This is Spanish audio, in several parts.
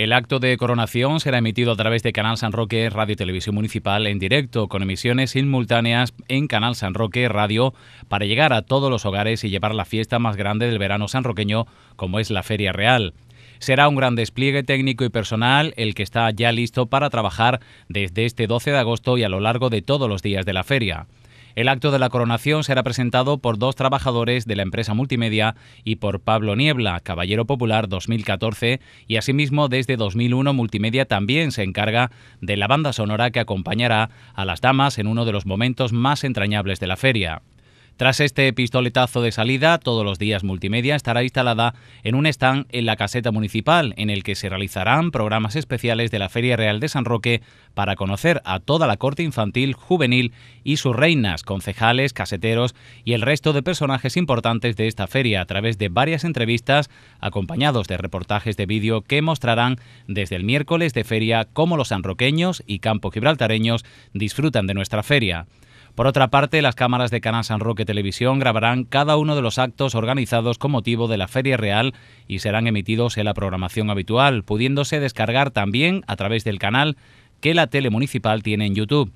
El acto de coronación será emitido a través de Canal San Roque Radio Televisión Municipal en directo, con emisiones simultáneas en Canal San Roque Radio, para llegar a todos los hogares y llevar la fiesta más grande del verano sanroqueño, como es la Feria Real. Será un gran despliegue técnico y personal el que está ya listo para trabajar desde este 12 de agosto y a lo largo de todos los días de la feria. El acto de la coronación será presentado por dos trabajadores de la empresa multimedia y por Pablo Niebla, Caballero Popular 2014, y asimismo desde 2001 Multimedia también se encarga de la banda sonora que acompañará a las damas en uno de los momentos más entrañables de la feria. Tras este pistoletazo de salida, todos los días multimedia estará instalada en un stand en la caseta municipal, en el que se realizarán programas especiales de la Feria Real de San Roque para conocer a toda la corte infantil, juvenil y sus reinas, concejales, caseteros y el resto de personajes importantes de esta feria a través de varias entrevistas acompañados de reportajes de vídeo que mostrarán desde el miércoles de feria cómo los sanroqueños y campo gibraltareños disfrutan de nuestra feria. Por otra parte, las cámaras de Canal San Roque Televisión grabarán cada uno de los actos organizados con motivo de la Feria Real y serán emitidos en la programación habitual, pudiéndose descargar también a través del canal que la tele municipal tiene en YouTube.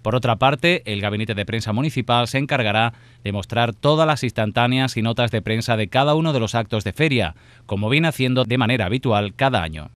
Por otra parte, el Gabinete de Prensa Municipal se encargará de mostrar todas las instantáneas y notas de prensa de cada uno de los actos de feria, como viene haciendo de manera habitual cada año.